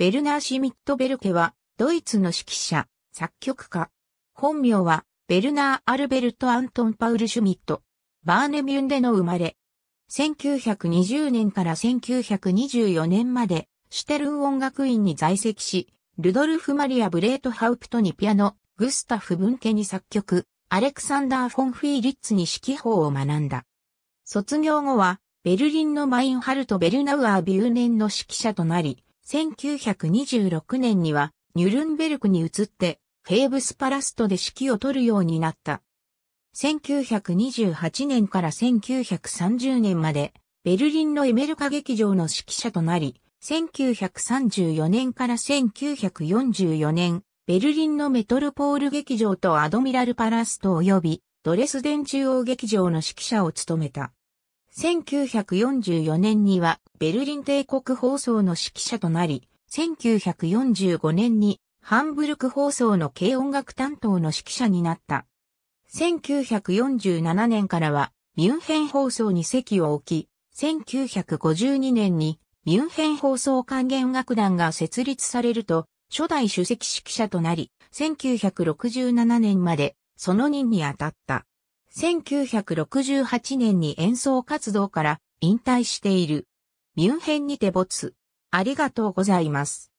ベルナー・シュミット・ベルケは、ドイツの指揮者、作曲家。本名は、ベルナー・アルベルト・アントン・パウル・シュミット。バーネミュンでの生まれ。1920年から1924年まで、シュテルン音楽院に在籍し、ルドルフ・マリア・ブレートハウプトにピアノ、グスタフ・ブンケに作曲、アレクサンダー・フォン・フィーリッツに指揮法を学んだ。卒業後は、ベルリンのマインハルト・ベルナウアー・ビューネンの指揮者となり、1926年にはニュルンベルクに移ってフェーブスパラストで指揮を取るようになった。1928年から1930年までベルリンのエメルカ劇場の指揮者となり、1934年から1944年、ベルリンのメトルポール劇場とアドミラルパラスト及びドレスデン中央劇場の指揮者を務めた。1944年にはベルリン帝国放送の指揮者となり、1945年にハンブルク放送の軽音楽担当の指揮者になった。1947年からはミュンヘン放送に席を置き、1952年にミュンヘン放送管弦楽団が設立されると、初代主席指揮者となり、1967年までその任に当たった。1968年に演奏活動から引退している。ミュンヘンにて没。ありがとうございます。